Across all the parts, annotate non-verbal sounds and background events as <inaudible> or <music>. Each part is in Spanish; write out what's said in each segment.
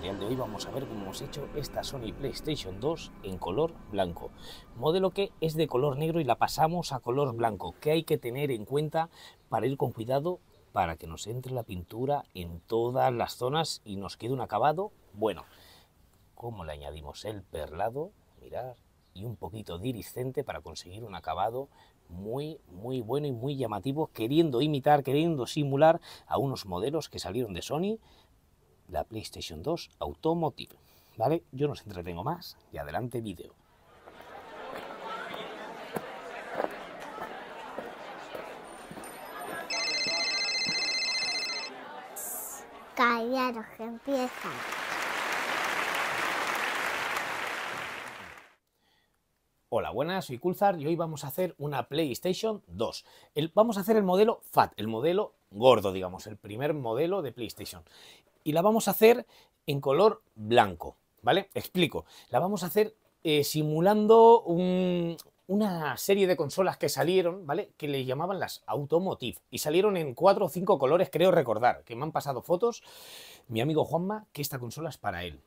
de hoy vamos a ver cómo hemos hecho esta Sony PlayStation 2 en color blanco. Modelo que es de color negro y la pasamos a color blanco, que hay que tener en cuenta para ir con cuidado para que nos entre la pintura en todas las zonas y nos quede un acabado bueno. Como le añadimos el perlado, mirar, y un poquito de para conseguir un acabado muy, muy bueno y muy llamativo, queriendo imitar, queriendo simular a unos modelos que salieron de Sony la PlayStation 2 Automotive. ¿Vale? Yo nos entretengo más y adelante vídeo. Callaros, que empieza. Hola, buenas, soy Kulzar y hoy vamos a hacer una PlayStation 2. vamos a hacer el modelo FAT, el modelo gordo, digamos, el primer modelo de PlayStation y la vamos a hacer en color blanco, ¿vale? Explico, la vamos a hacer eh, simulando una serie de consolas que salieron, ¿vale? Que le llamaban las Automotive y salieron en cuatro o cinco colores, creo recordar, que me han pasado fotos, mi amigo Juanma, que esta consola es para él.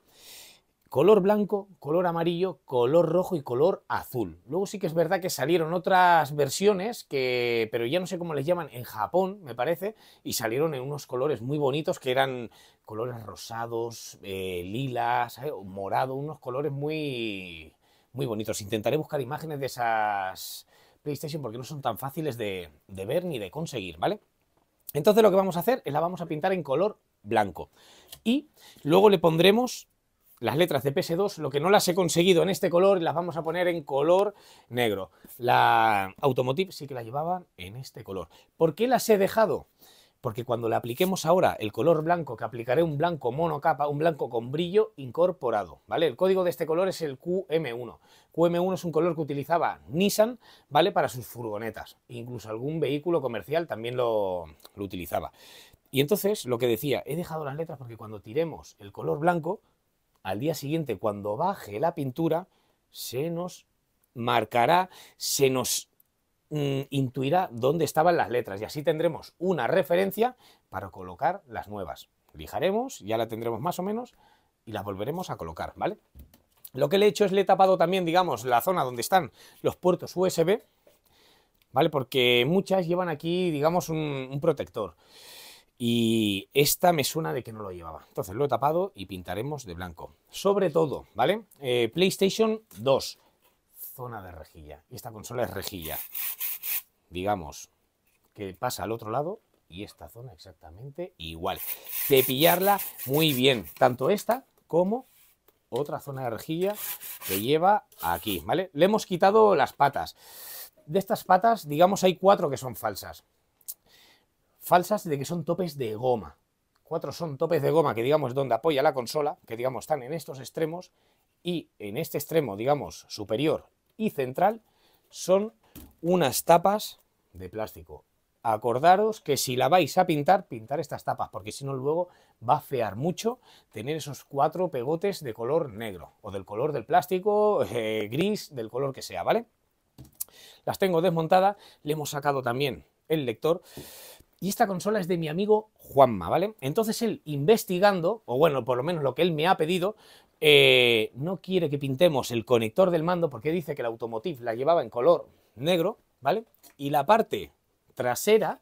Color blanco, color amarillo, color rojo y color azul. Luego sí que es verdad que salieron otras versiones que, pero ya no sé cómo les llaman, en Japón, me parece, y salieron en unos colores muy bonitos que eran colores rosados, eh, lilas, morado, unos colores muy, muy bonitos. Intentaré buscar imágenes de esas PlayStation porque no son tan fáciles de, de ver ni de conseguir, ¿vale? Entonces lo que vamos a hacer es la vamos a pintar en color blanco. Y luego le pondremos las letras de PS2, lo que no las he conseguido en este color, las vamos a poner en color negro. La Automotive sí que la llevaba en este color. ¿Por qué las he dejado? porque cuando le apliquemos ahora el color blanco, que aplicaré un blanco monocapa, un blanco con brillo incorporado, ¿vale? El código de este color es el QM1. QM1 es un color que utilizaba Nissan, ¿vale? Para sus furgonetas, incluso algún vehículo comercial también lo, utilizaba. Y entonces, lo que decía, he dejado las letras porque cuando tiremos el color blanco, al día siguiente, cuando baje la pintura, se nos marcará, se nos eh, intuirá dónde estaban las letras y así tendremos una referencia para colocar las nuevas. Lijaremos, ya la tendremos más o menos y la volveremos a colocar, ¿vale? Lo que le he hecho es le he tapado también, digamos, la zona donde están los puertos USB, ¿vale? Porque muchas llevan aquí, digamos, un, protector. Y esta me suena de que no lo llevaba. Entonces lo he tapado y pintaremos de blanco. Sobre todo, ¿vale? Eh, PlayStation 2 zona de rejilla. Y esta consola es rejilla. Digamos que pasa al otro lado y esta zona exactamente igual. Cepillarla muy bien, tanto esta como otra zona de rejilla que lleva aquí, ¿vale? Le hemos quitado las patas. De estas patas, digamos, hay cuatro que son falsas. Falsas de que son topes de goma. Cuatro son topes de goma, que digamos donde apoya la consola, que digamos están en estos extremos, y en este extremo, digamos, superior y central son unas tapas de plástico. Acordaros que si la vais a pintar, pintar estas tapas, porque si no luego va a fear mucho tener esos cuatro pegotes de color negro o del color del plástico, <laughs> eh, gris, del color que sea, ¿vale? Las tengo desmontadas, le hemos sacado también el lector y esta consola es de mi amigo Juanma, ¿vale? Entonces él investigando, o bueno, por lo menos lo que él me ha pedido, eh, no quiere que pintemos el conector del mando porque dice que el automotive la llevaba en color negro, ¿vale? Y la parte trasera,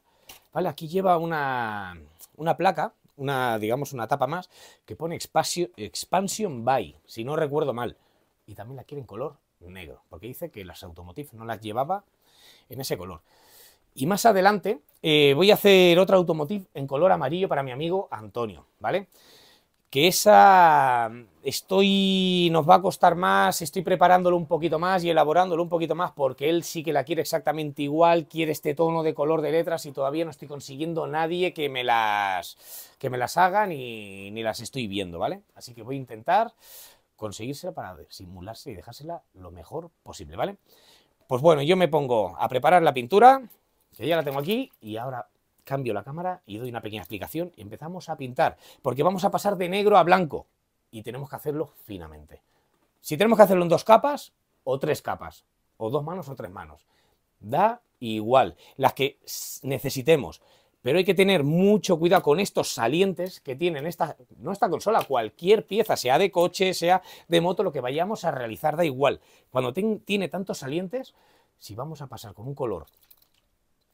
¿vale? Aquí lleva una, placa, una, digamos, una tapa más, que pone expansion, by, si no recuerdo mal. Y también la quiere en color negro, porque dice que las automotive no las llevaba en ese color. Y más adelante eh, voy a hacer otra automotive en color amarillo para mi amigo Antonio, ¿vale? Que esa estoy, nos va a costar más, estoy preparándolo un poquito más y elaborándolo un poquito más porque él sí que la quiere exactamente igual, quiere este tono de color de letras y todavía no estoy consiguiendo nadie que me las, que me las haga ni, ni las estoy viendo, ¿vale? Así que voy a intentar conseguírsela para simularse y dejársela lo mejor posible, ¿vale? Pues bueno, yo me pongo a preparar la pintura, que ya la tengo aquí, y ahora cambio la cámara y doy una pequeña explicación y empezamos a pintar, porque vamos a pasar de negro a blanco, y tenemos que hacerlo finamente. Si tenemos que hacerlo en dos capas o tres capas, o dos manos o tres manos, da igual, las que necesitemos. Pero hay que tener mucho cuidado con estos salientes que tienen esta, no esta consola, cualquier pieza, sea de coche, sea de moto, lo que vayamos a realizar, da igual. Cuando tiene tantos salientes, si vamos a pasar con un color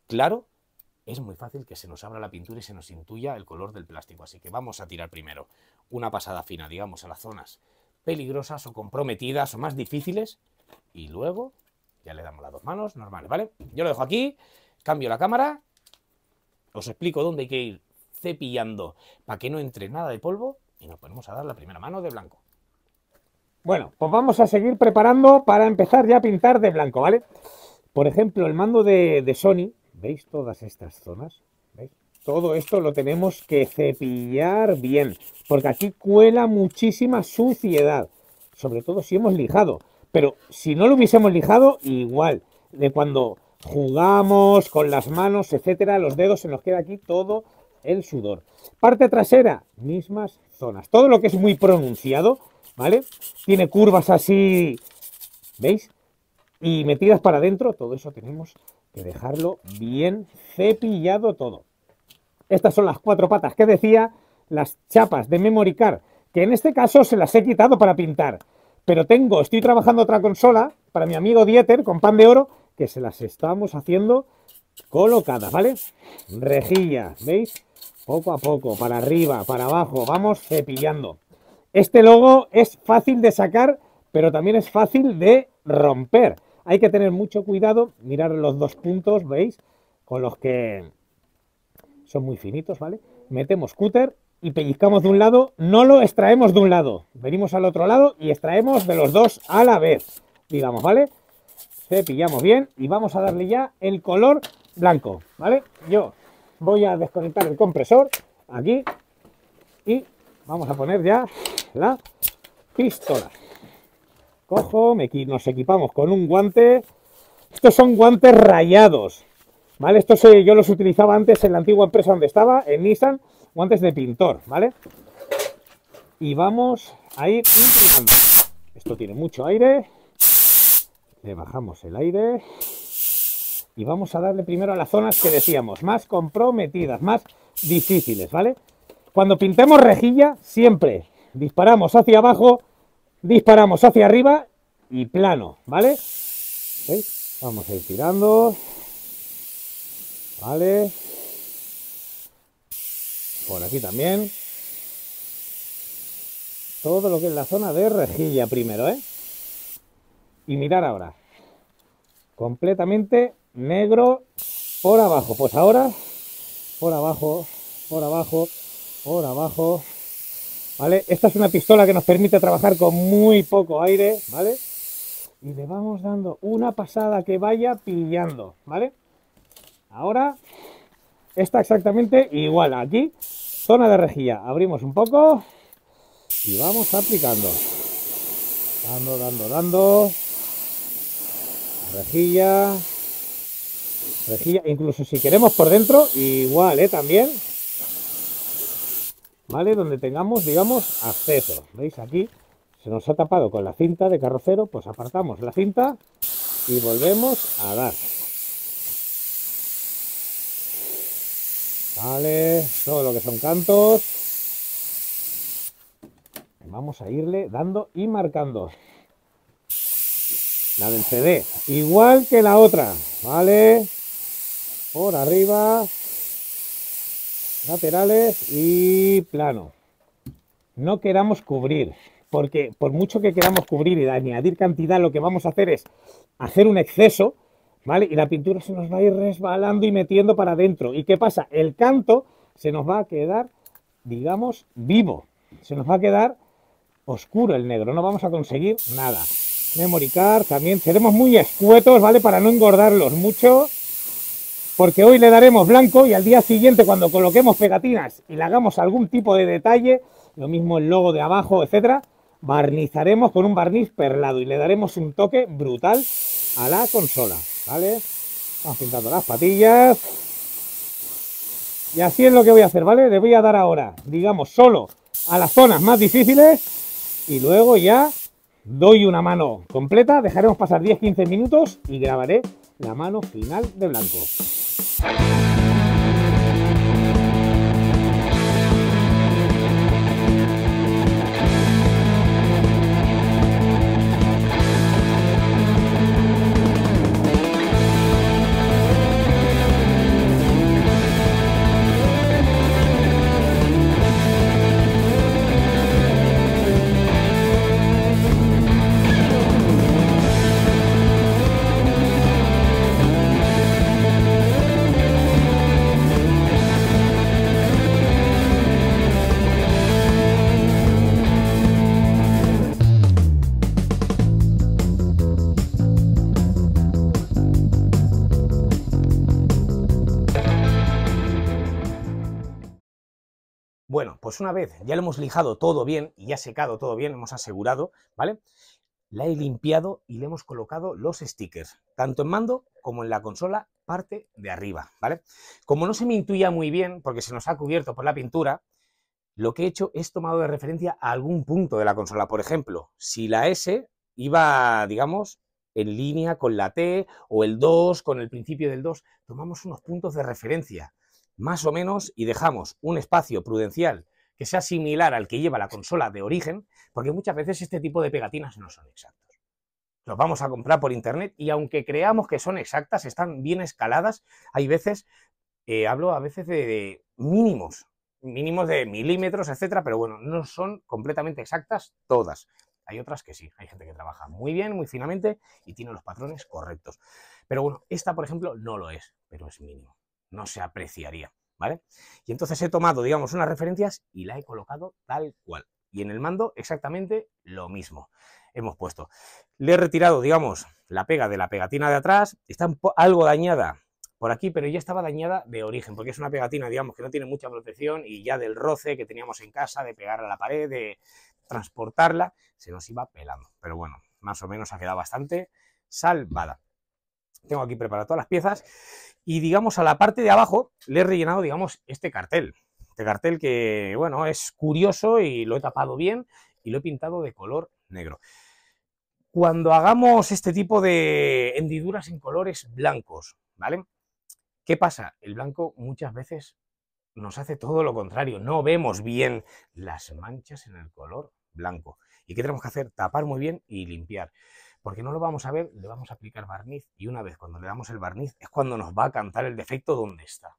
claro, es muy fácil que se nos abra la pintura y se nos intuya el color del plástico. Así que vamos a tirar primero una pasada fina, digamos, a las zonas peligrosas o comprometidas o más difíciles. Y luego ya le damos las dos manos normales, ¿vale? Yo lo dejo aquí, cambio la cámara, os explico dónde hay que ir cepillando para que no entre nada de polvo y nos ponemos a dar la primera mano de blanco. Bueno, pues vamos a seguir preparando para empezar ya a pintar de blanco, ¿vale? Por ejemplo, el mando de, de Sony, ¿Veis todas estas zonas? ¿Veis? Todo esto lo tenemos que cepillar bien, porque aquí cuela muchísima suciedad, sobre todo si hemos lijado. Pero si no lo hubiésemos lijado, igual, de cuando jugamos con las manos, etcétera, los dedos se nos queda aquí todo el sudor. Parte trasera, mismas zonas. Todo lo que es muy pronunciado, ¿vale? Tiene curvas así, ¿veis? Y metidas para adentro, todo eso tenemos que dejarlo bien cepillado todo. Estas son las cuatro patas que decía, las chapas de memory que en este caso se las he quitado para pintar. Pero tengo, estoy trabajando otra consola para mi amigo Dieter con pan de oro, que se las estamos haciendo colocadas, ¿vale? Rejillas, ¿veis? Poco a poco, para arriba, para abajo, vamos cepillando. Este logo es fácil de sacar, pero también es fácil de romper. Hay que tener mucho cuidado, mirar los dos puntos, ¿veis? Con los que son muy finitos, ¿vale? Metemos cúter y pellizcamos de un lado, no lo extraemos de un lado. Venimos al otro lado y extraemos de los dos a la vez, digamos, ¿vale? Cepillamos bien y vamos a darle ya el color blanco, ¿vale? Yo voy a desconectar el compresor aquí y vamos a poner ya la pistola cojo, nos equipamos con un guante. Estos son guantes rayados, ¿vale? Estos eh, yo los utilizaba antes en la antigua empresa donde estaba, en Nissan, guantes de pintor, ¿vale? Y vamos a ir inclinando. Esto tiene mucho aire. Le bajamos el aire. Y vamos a darle primero a las zonas que decíamos, más comprometidas, más difíciles, ¿vale? Cuando pintemos rejilla, siempre disparamos hacia abajo disparamos hacia arriba y plano, ¿vale? Vamos a ir tirando. Vale. Por aquí también. Todo lo que es la zona de rejilla primero, ¿eh? Y mirar ahora. Completamente negro por abajo. Pues ahora, por abajo, por abajo, por abajo, ¿vale? Esta es una pistola que nos permite trabajar con muy poco aire, ¿vale? Y le vamos dando una pasada que vaya pillando, ¿vale? Ahora, está exactamente igual. Aquí, zona de rejilla. Abrimos un poco y vamos aplicando. Dando, dando, dando. Rejilla. Rejilla. Incluso si queremos por dentro, igual, ¿eh? También ¿vale? Donde tengamos, digamos, acceso. ¿Veis? Aquí se nos ha tapado con la cinta de carrocero, pues apartamos la cinta y volvemos a dar. Vale, todo lo que son cantos. Vamos a irle dando y marcando. La del CD, igual que la otra, ¿vale? Por arriba, laterales y plano. No queramos cubrir, porque por mucho que queramos cubrir y añadir cantidad, lo que vamos a hacer es hacer un exceso, ¿vale? Y la pintura se nos va a ir resbalando y metiendo para adentro. ¿Y qué pasa? El canto se nos va a quedar, digamos, vivo. Se nos va a quedar oscuro el negro, no vamos a conseguir nada. Memory también seremos muy escuetos, ¿vale? Para no engordarlos mucho porque hoy le daremos blanco y al día siguiente cuando coloquemos pegatinas y le hagamos algún tipo de detalle, lo mismo el logo de abajo, etcétera, barnizaremos con un barniz perlado y le daremos un toque brutal a la consola, ¿vale? Vamos pintando las patillas. Y así es lo que voy a hacer, ¿vale? Le voy a dar ahora, digamos, solo a las zonas más difíciles y luego ya doy una mano completa, dejaremos pasar 10-15 minutos y grabaré la mano final de blanco. Thank you. pues una vez ya lo hemos lijado todo bien y ya secado todo bien, hemos asegurado, ¿vale? La he limpiado y le hemos colocado los stickers, tanto en mando como en la consola parte de arriba, ¿vale? Como no se me intuía muy bien, porque se nos ha cubierto por la pintura, lo que he hecho es tomado de referencia a algún punto de la consola. Por ejemplo, si la S iba, digamos, en línea con la T o el 2, con el principio del 2, tomamos unos puntos de referencia, más o menos, y dejamos un espacio prudencial que sea similar al que lleva la consola de origen, porque muchas veces este tipo de pegatinas no son exactos. Los vamos a comprar por internet y aunque creamos que son exactas, están bien escaladas, hay veces, eh, hablo a veces de, de mínimos, mínimos de milímetros, etcétera, pero bueno, no son completamente exactas todas. Hay otras que sí, hay gente que trabaja muy bien, muy finamente y tiene los patrones correctos. Pero bueno, esta, por ejemplo, no lo es, pero es mínimo, no se apreciaría. Y entonces he tomado, digamos, unas referencias y la he colocado tal cual. Y en el mando exactamente lo mismo hemos puesto. Le he retirado, digamos, la pega de la pegatina de atrás, está algo dañada por aquí, pero ya estaba dañada de origen, porque es una pegatina, digamos, que no tiene mucha protección y ya del roce que teníamos en casa, de pegar a la pared, de transportarla, se nos iba pelando. Pero bueno, más o menos ha quedado bastante salvada tengo aquí preparadas todas las piezas y digamos a la parte de abajo le he rellenado digamos este cartel, este cartel que bueno es curioso y lo he tapado bien y lo he pintado de color negro. Cuando hagamos este tipo de hendiduras en colores blancos, ¿vale? ¿Qué pasa? El blanco muchas veces nos hace todo lo contrario, no vemos bien las manchas en el color blanco. ¿Y qué tenemos que hacer? Tapar muy bien y limpiar porque no lo vamos a ver, le vamos a aplicar barniz y una vez cuando le damos el barniz es cuando nos va a cantar el defecto donde está.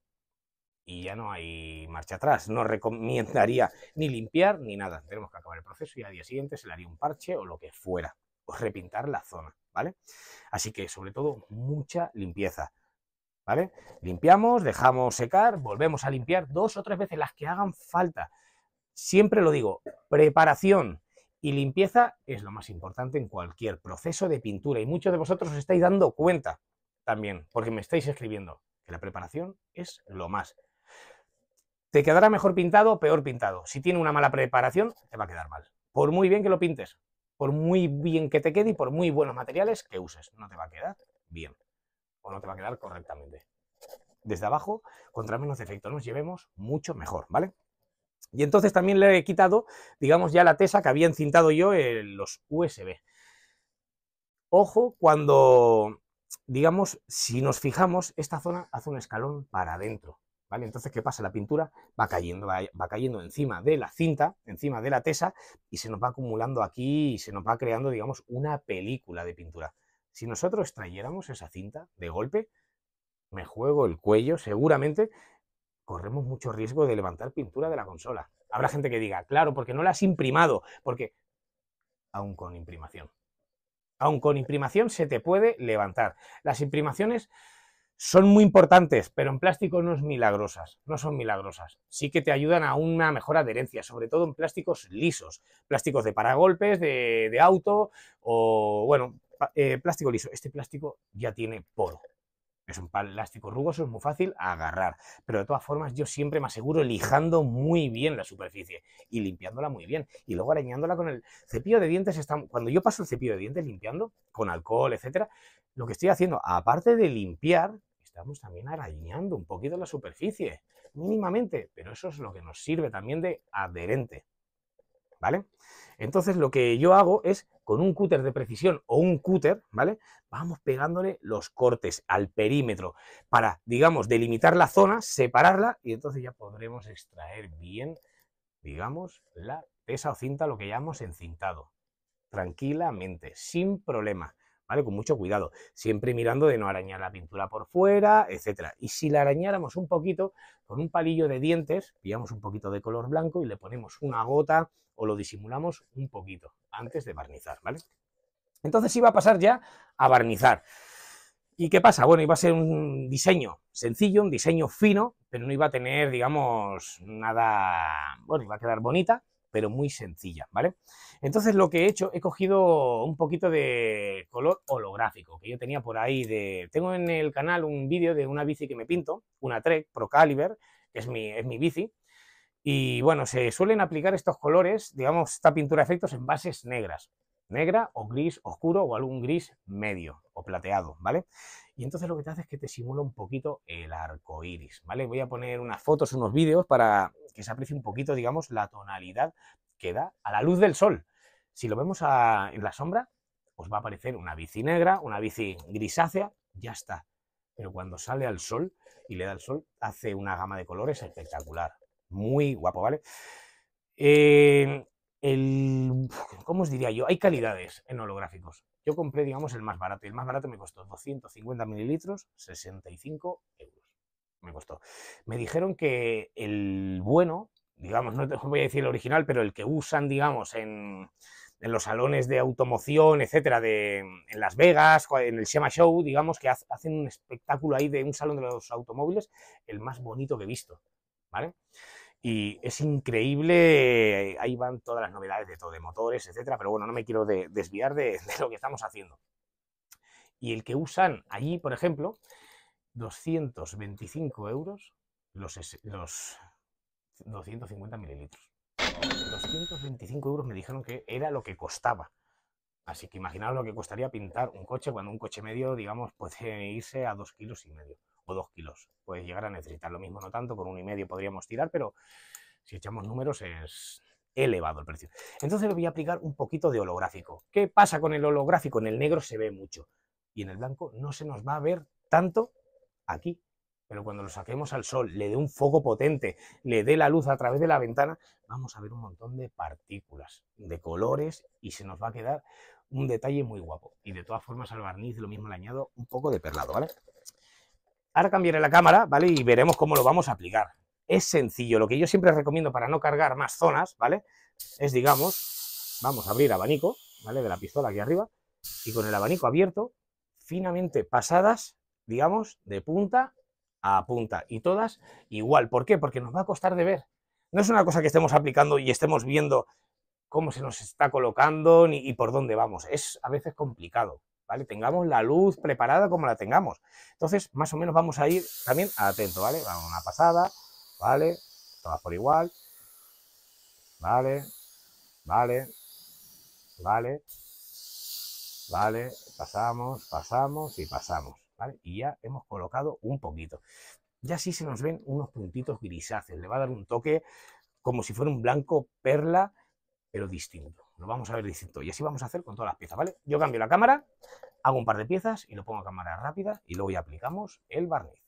Y ya no hay marcha atrás, no recomendaría ni limpiar ni nada. Tenemos que acabar el proceso y al día siguiente se le haría un parche o lo que fuera, o repintar la zona, ¿vale? Así que sobre todo mucha limpieza. ¿Vale? Limpiamos, dejamos secar, volvemos a limpiar dos o tres veces las que hagan falta. Siempre lo digo, preparación, y limpieza es lo más importante en cualquier proceso de pintura y muchos de vosotros os estáis dando cuenta también, porque me estáis escribiendo que la preparación es lo más. ¿Te quedará mejor pintado o peor pintado? Si tiene una mala preparación, te va a quedar mal. Por muy bien que lo pintes, por muy bien que te quede y por muy buenos materiales que uses, no te va a quedar bien o no te va a quedar correctamente. Desde abajo, contra menos defectos nos llevemos, mucho mejor, ¿vale? Y entonces también le he quitado, digamos, ya la tesa que había encintado yo en eh, los USB. Ojo cuando, digamos, si nos fijamos, esta zona hace un escalón para adentro. ¿Vale? Entonces, ¿qué pasa? La pintura va cayendo, va cayendo encima de la cinta, encima de la tesa, y se nos va acumulando aquí y se nos va creando, digamos, una película de pintura. Si nosotros trayéramos esa cinta de golpe, me juego el cuello, seguramente corremos mucho riesgo de levantar pintura de la consola. Habrá gente que diga, claro, porque no la has imprimado, porque aún con imprimación. Aún con imprimación se te puede levantar. Las imprimaciones son muy importantes, pero en plástico no son milagrosas, no son milagrosas. Sí que te ayudan a una mejor adherencia, sobre todo en plásticos lisos, plásticos de paragolpes, de, auto o, bueno, eh, plástico liso. Este plástico ya tiene poro. Es un plástico rugoso, es muy fácil agarrar. Pero de todas formas, yo siempre me aseguro lijando muy bien la superficie y limpiándola muy bien. Y luego arañándola con el cepillo de dientes. Cuando yo paso el cepillo de dientes limpiando con alcohol, etcétera, lo que estoy haciendo, aparte de limpiar, estamos también arañando un poquito la superficie, mínimamente. Pero eso es lo que nos sirve también de adherente. ¿vale? Entonces lo que yo hago es, con un cúter de precisión o un cúter, ¿vale? Vamos pegándole los cortes al perímetro para, digamos, delimitar la zona, separarla y entonces ya podremos extraer bien, digamos, la pesa o cinta, lo que llamamos encintado, tranquilamente, sin problema. Con mucho cuidado, siempre mirando de no arañar la pintura por fuera, etcétera. Y si la arañáramos un poquito, con un palillo de dientes, pillamos un poquito de color blanco y le ponemos una gota o lo disimulamos un poquito antes de barnizar, ¿vale? Entonces iba a pasar ya a barnizar. ¿Y qué pasa? Bueno, iba a ser un diseño sencillo, un diseño fino, pero no iba a tener, digamos, nada, bueno, iba a quedar bonita, pero muy sencilla, ¿vale? Entonces lo que he hecho, he cogido un poquito de color holográfico, que yo tenía por ahí de... Tengo en el canal un vídeo de una bici que me pinto, una Trek Pro Caliber, que es mi, es mi bici, y bueno, se suelen aplicar estos colores, digamos, esta pintura de efectos en bases negras, negra o gris oscuro o algún gris medio o plateado, ¿vale? y entonces lo que te hace es que te simula un poquito el arco iris, ¿vale? Voy a poner unas fotos, unos vídeos para que se aprecie un poquito, digamos, la tonalidad que da a la luz del sol. Si lo vemos en la sombra, os va a aparecer una bici negra, una bici grisácea, ya está. Pero cuando sale al sol y le da el sol, hace una gama de colores espectacular. Muy guapo, ¿vale? Eh, el, ¿Cómo os diría yo? Hay calidades en holográficos. Yo compré, digamos, el más barato y el más barato me costó 250 mililitros, 65 euros. Me costó. Me dijeron que el bueno, digamos, no te voy a decir el original, pero el que usan, digamos, en, los salones de automoción, etcétera, de, en Las Vegas, en el Shema Show, digamos, que hacen un espectáculo ahí de un salón de los automóviles, el más bonito que he visto, ¿vale? y es increíble, ahí van todas las novedades de todo, de motores, etcétera, pero bueno, no me quiero desviar <laughs> de, lo que estamos haciendo. Y el que usan allí, por ejemplo, 225 euros los, los 250 mililitros. 225 euros me dijeron que era lo que costaba. Así que imaginaos lo que costaría pintar un coche cuando un coche medio, digamos, puede irse a dos kilos y medio dos kilos. Puedes llegar a necesitar lo mismo, no tanto, con uno y medio podríamos tirar, pero si echamos números es elevado el precio. Entonces voy a aplicar un poquito de holográfico. ¿Qué pasa con el holográfico? En el negro se ve mucho y en el blanco no se nos va a ver tanto aquí. Pero cuando lo saquemos al sol, le dé un foco potente, le dé la luz a través de la ventana, vamos a ver un montón de partículas, de colores y se nos va a quedar un detalle muy guapo. Y de todas formas al barniz lo mismo le añado un poco de perlado, ¿vale? Ahora cambiaré la cámara, ¿vale? Y veremos cómo lo vamos a aplicar. Es sencillo, lo que yo siempre recomiendo para no cargar más zonas, ¿vale? Es, digamos, vamos a abrir abanico, ¿vale? De la pistola aquí arriba, y con el abanico abierto, finamente pasadas, digamos, de punta a punta, y todas igual. ¿Por qué? Porque nos va a costar de ver. No es una cosa que estemos aplicando y estemos viendo cómo se nos está colocando ni, y por dónde vamos. Es a veces complicado. Tengamos la luz preparada como la tengamos. Entonces, más o menos vamos a ir también atento, ¿vale? Vamos una pasada, ¿vale? Todas por igual. Vale, vale, vale, vale, pasamos, pasamos y pasamos, Y ya hemos colocado un poquito. Ya sí se nos ven unos puntitos grisáceos, le va a dar un toque como si fuera un blanco perla, pero distinto lo vamos a ver distinto. Y así vamos a hacer con todas las piezas, ¿vale? Yo cambio la cámara, hago un par de piezas y lo pongo a cámara rápida y luego ya aplicamos el barniz.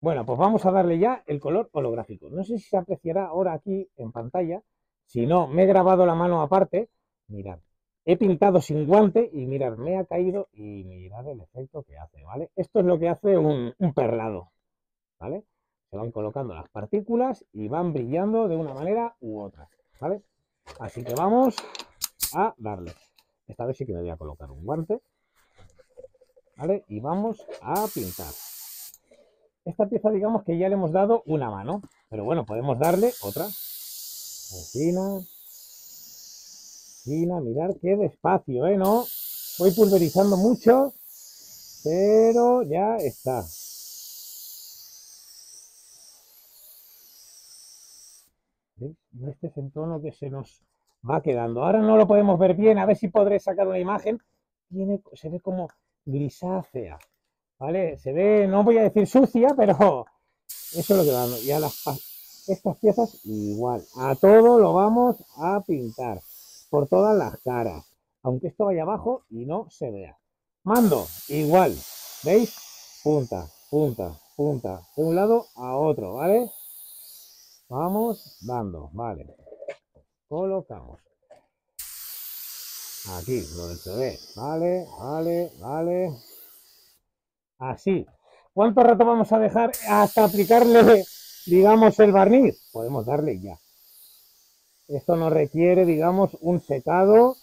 Bueno, pues vamos a darle ya el color holográfico. No sé si se apreciará ahora aquí en pantalla. Si no, me he grabado la mano aparte. Mirad, he pintado sin guante y mirad, me ha caído y mirad el efecto que hace, ¿vale? Esto es lo que hace un, un perlado, ¿vale? Se van colocando las partículas y van brillando de una manera u otra, ¿vale? Así que vamos a darle. Esta vez sí que me voy a colocar un guante. ¿Vale? Y vamos a pintar. Esta pieza, digamos que ya le hemos dado una mano. Pero bueno, podemos darle otra. Encina. Encina. Mirar qué despacio, ¿eh? ¿No? Voy pulverizando mucho. Pero ya está. este es el tono que se nos va quedando. Ahora no lo podemos ver bien, a ver si podré sacar una imagen. se ve como grisácea, ¿vale? Se ve, no voy a decir sucia, pero eso es lo que vamos. Y a las, estas piezas igual. A todo lo vamos a pintar, por todas las caras. Aunque esto vaya abajo y no se vea. Mando, igual. ¿Veis? Punta, punta, punta. De un lado a otro, ¿vale? Vamos dando, vale. Colocamos. Aquí, donde se Vale, vale, vale. Así. ¿Cuánto rato vamos a dejar hasta aplicarle, digamos, el barniz? Podemos darle ya. Esto nos requiere, digamos, un secado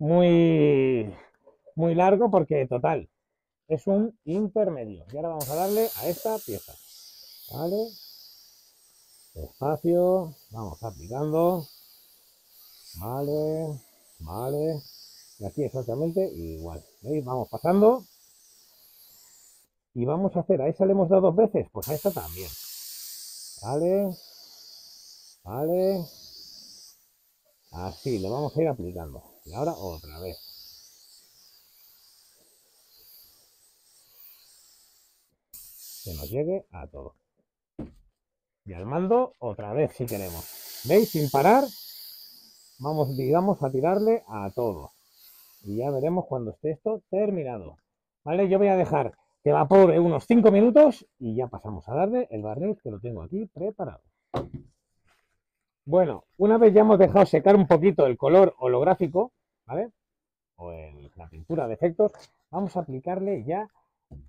muy, muy largo porque, total, es un intermedio. Y ahora vamos a darle a esta pieza. ¿Vale? Espacio, vamos aplicando. Vale, vale. Y aquí exactamente igual. Vamos pasando. Y vamos a hacer, a esa le hemos dado dos veces, pues a esta también. Vale, vale. Así, lo vamos a ir aplicando. Y ahora otra vez. Que nos llegue a todos y al mando otra vez si queremos. ¿Veis? Sin parar, vamos, digamos, a tirarle a todo. Y ya veremos cuando esté esto terminado. ¿Vale? Yo voy a dejar que vapore unos 5 minutos y ya pasamos a darle el barniz que lo tengo aquí preparado. Bueno, una vez ya hemos dejado secar un poquito el color holográfico, ¿vale? O la pintura de efectos, vamos a aplicarle ya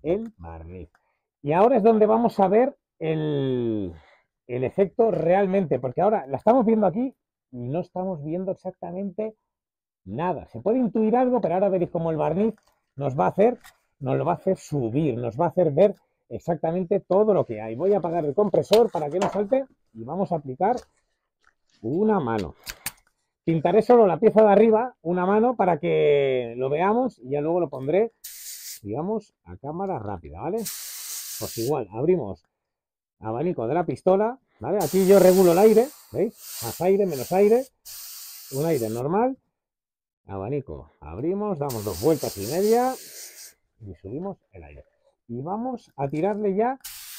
el barniz. Y ahora es donde vamos a ver el, el efecto realmente, porque ahora la estamos viendo aquí y no estamos viendo exactamente nada. Se puede intuir algo, pero ahora veréis cómo el barniz nos va a hacer, nos lo va a hacer subir, nos va a hacer ver exactamente todo lo que hay. Voy a apagar el compresor para que no salte y vamos a aplicar una mano. Pintaré solo la pieza de arriba, una mano, para que lo veamos y ya luego lo pondré, digamos, a cámara rápida, ¿vale? Pues igual, abrimos abanico de la pistola, ¿vale? Aquí yo regulo el aire, ¿veis? Más aire, menos aire, un aire normal, abanico, abrimos, damos dos vueltas y media y subimos el aire. Y vamos a tirarle ya,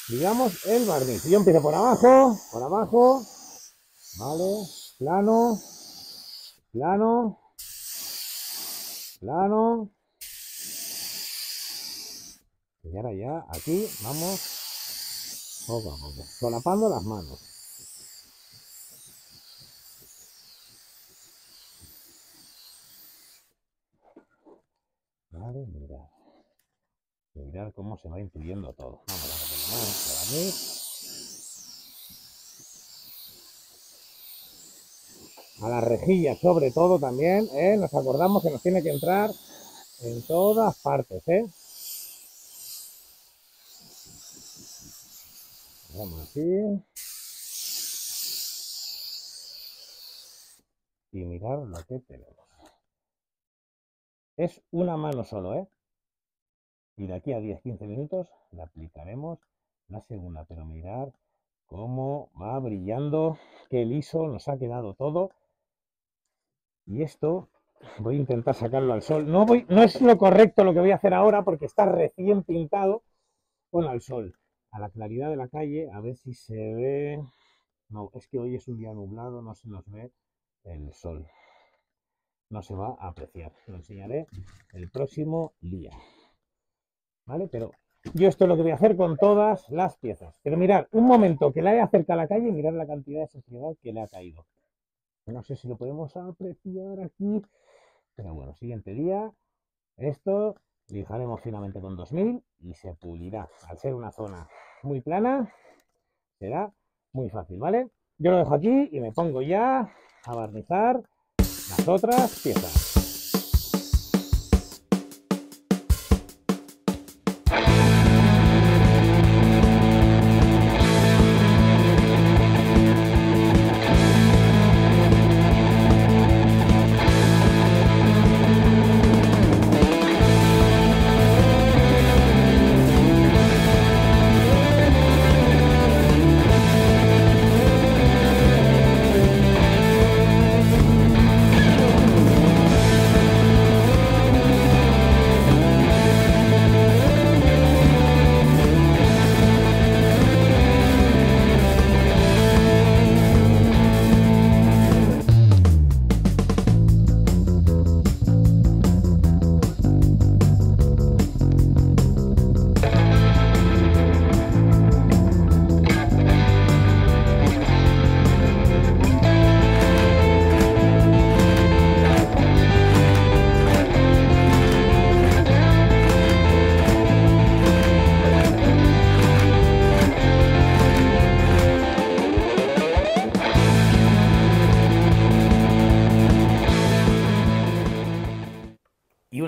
digamos, el barniz. Yo empiezo por abajo, por abajo, ¿vale? Plano, plano, plano. Y ahora ya aquí vamos poco a poco. Solapando las manos. Vale, mirad. Mirad cómo se va incluyendo todo. Vamos a la rejilla, a las rejillas sobre todo también, ¿eh? nos acordamos que nos tiene que entrar en todas partes, ¿eh? Y mirar lo que tenemos. Es una mano solo, ¿eh? Y de aquí a 10-15 minutos la aplicaremos la segunda. Pero mirad cómo va brillando, qué liso nos ha quedado todo. Y esto voy a intentar sacarlo al sol. No, voy, no es lo correcto lo que voy a hacer ahora porque está recién pintado. con al sol a la claridad de la calle, a ver si se ve... No, es que hoy es un día nublado, no se nos ve el sol. No se va a apreciar. Lo enseñaré el próximo día. ¿Vale? Pero yo esto lo que voy a hacer con todas las piezas. Pero mirar un momento que la he acercado a la calle, mirar la cantidad de sociedad que le ha caído. No sé si lo podemos apreciar aquí. Pero bueno, siguiente día, esto lijaremos finalmente con 2000 y se pulirá al ser una zona muy plana, será muy fácil, ¿vale? Yo lo dejo aquí y me pongo ya a barnizar las otras piezas.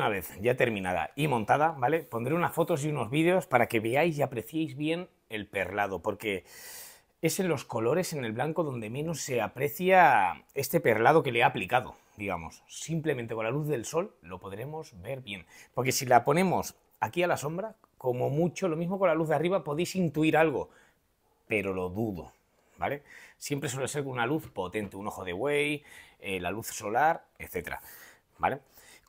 vez ya terminada y montada, ¿vale? Pondré unas fotos y unos vídeos para que veáis y apreciéis bien el perlado, porque es en los colores, en el blanco, donde menos se aprecia este perlado que le he aplicado, digamos. Simplemente con la luz del sol lo podremos ver bien. Porque si la ponemos aquí a la sombra, como mucho, lo mismo con la luz de arriba, podéis intuir algo, pero lo dudo, ¿vale? Siempre suele ser una luz potente, un ojo de buey, eh, la luz solar, etcétera, ¿vale?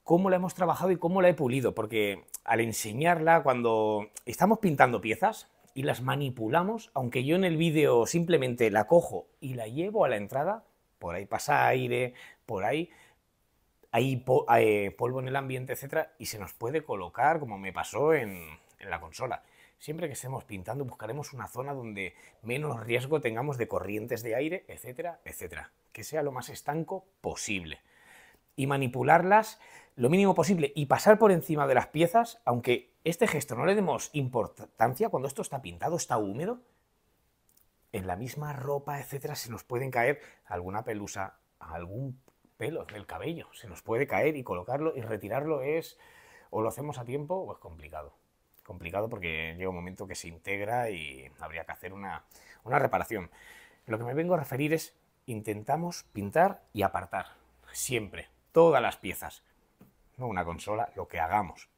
cómo la hemos trabajado y cómo la he pulido, porque al enseñarla, cuando estamos pintando piezas y las manipulamos, aunque yo en el vídeo simplemente la cojo y la llevo a la entrada, por ahí pasa aire, por ahí hay eh, polvo en el ambiente, etcétera, y se nos puede colocar, como me pasó en, en la consola. Siempre que estemos pintando, buscaremos una zona donde menos riesgo tengamos de corrientes de aire, etcétera, etcétera. Que sea lo más estanco posible y manipularlas lo mínimo posible y pasar por encima de las piezas, aunque este gesto no le demos importancia cuando esto está pintado, está húmedo, en la misma ropa, etcétera, se nos pueden caer alguna pelusa, algún pelo del cabello, se nos puede caer y colocarlo y retirarlo es o lo hacemos a tiempo o es complicado. Complicado porque llega un momento que se integra y habría que hacer una, una reparación. Lo que me vengo a referir es intentamos pintar y apartar, siempre, todas las piezas. No una consola, lo que hagamos.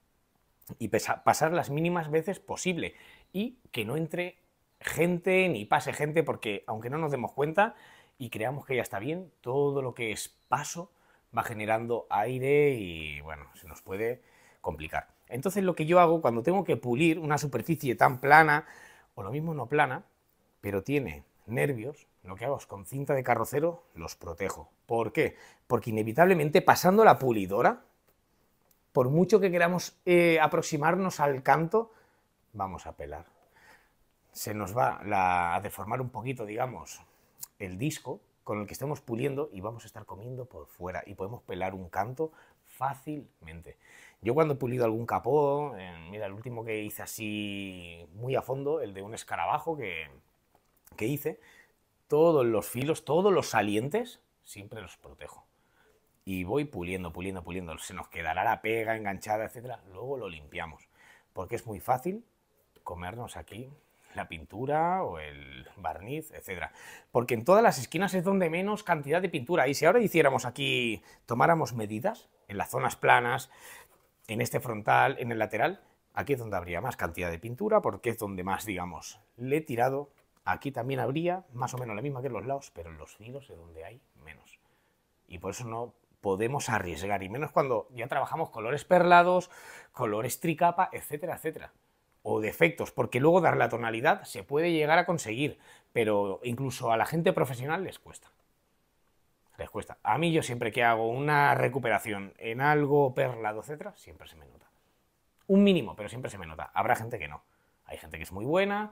Y pasar las mínimas veces posible. Y que no entre gente ni pase gente, porque aunque no nos demos cuenta y creamos que ya está bien, todo lo que es paso va generando aire y bueno, se nos puede complicar. Entonces lo que yo hago cuando tengo que pulir una superficie tan plana, o lo mismo no plana, pero tiene nervios, lo que hago es con cinta de carrocero los protejo. ¿Por qué? Porque inevitablemente pasando la pulidora, por mucho que queramos eh, aproximarnos al canto, vamos a pelar. Se nos va a deformar un poquito, digamos, el disco con el que estemos puliendo y vamos a estar comiendo por fuera y podemos pelar un canto fácilmente. Yo cuando he pulido algún capó, mira, el último que hice así muy a fondo, el de un escarabajo que que hice, todos los filos, todos los salientes, siempre los protejo. Y voy puliendo, puliendo, puliendo. Se nos quedará la pega enganchada, etcétera. Luego lo limpiamos. Porque es muy fácil comernos aquí la pintura o el barniz, etcétera. Porque en todas las esquinas es donde menos cantidad de pintura. Y si ahora hiciéramos aquí, tomáramos medidas en las zonas planas, en este frontal, en el lateral, aquí es donde habría más cantidad de pintura porque es donde más, digamos, le he tirado Aquí también habría más o menos la misma que en los lados, pero en los nidos es donde hay menos. Y por eso no podemos arriesgar, y menos cuando ya trabajamos colores perlados, colores tricapa, etcétera, etcétera. O defectos, porque luego dar la tonalidad se puede llegar a conseguir, pero incluso a la gente profesional les cuesta. Les cuesta. A mí yo siempre que hago una recuperación en algo perlado, etcétera, siempre se me nota. Un mínimo, pero siempre se me nota. Habrá gente que no. Hay gente que es muy buena,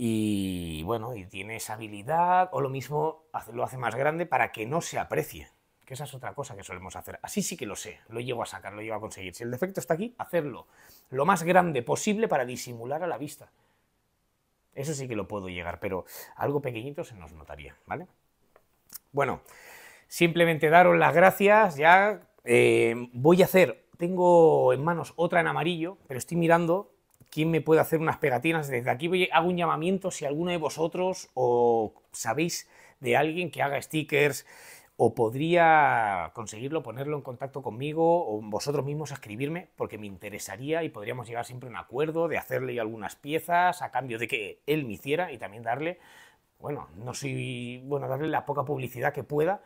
y bueno, y tiene esa habilidad, o lo mismo lo hace más grande para que no se aprecie, que esa es otra cosa que solemos hacer. Así sí que lo sé, lo llevo a sacar, lo llevo a conseguir. Si el defecto está aquí, hacerlo lo más grande posible para disimular a la vista. Eso sí que lo puedo llegar, pero algo pequeñito se nos notaría, ¿vale? Bueno, simplemente daros las gracias, ya eh, voy a hacer, tengo en manos otra en amarillo, pero estoy mirando ¿quién me puede hacer unas pegatinas? Desde aquí hago un llamamiento si alguno de vosotros o sabéis de alguien que haga stickers o podría conseguirlo, ponerlo en contacto conmigo o vosotros mismos escribirme, porque me interesaría y podríamos llegar siempre a un acuerdo de hacerle algunas piezas a cambio de que él me hiciera y también darle, bueno, no soy, bueno, darle la poca publicidad que pueda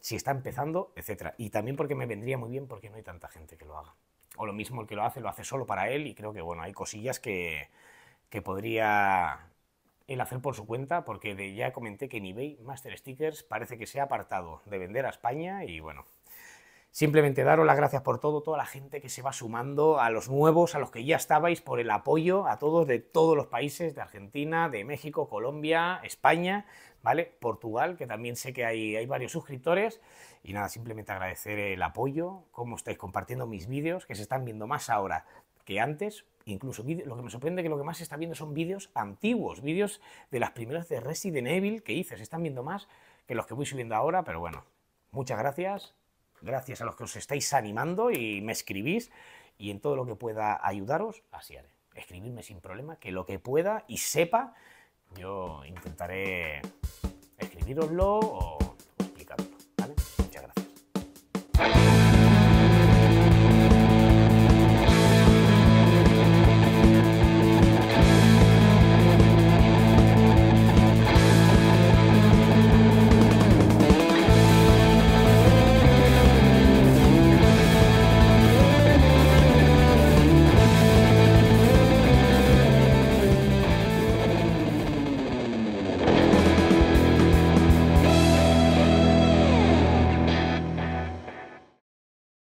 si está empezando, etcétera. Y también porque me vendría muy bien porque no hay tanta gente que lo haga o lo mismo el que lo hace, lo hace solo para él y creo que, bueno, hay cosillas que, que podría él hacer por su cuenta, porque ya comenté que en eBay Master Stickers parece que se ha apartado de vender a España y, bueno, simplemente daros las gracias por todo, toda la gente que se va sumando, a los nuevos, a los que ya estabais, por el apoyo a todos de todos los países, de Argentina, de México, Colombia, España, ¿vale? Portugal, que también sé que hay, varios suscriptores. Y nada, simplemente agradecer el apoyo, cómo estáis compartiendo mis vídeos, que se están viendo más ahora que antes, incluso lo que me sorprende es que lo que más se está viendo son vídeos antiguos, vídeos de las primeras de Resident Evil que hice, se están viendo más que los que voy subiendo ahora, pero bueno, muchas gracias, gracias a los que os estáis animando y me escribís y en todo lo que pueda ayudaros, así haré. Escribirme sin problema, que lo que pueda y sepa yo intentaré escribiroslo o explicarlo, ¿vale? Muchas gracias.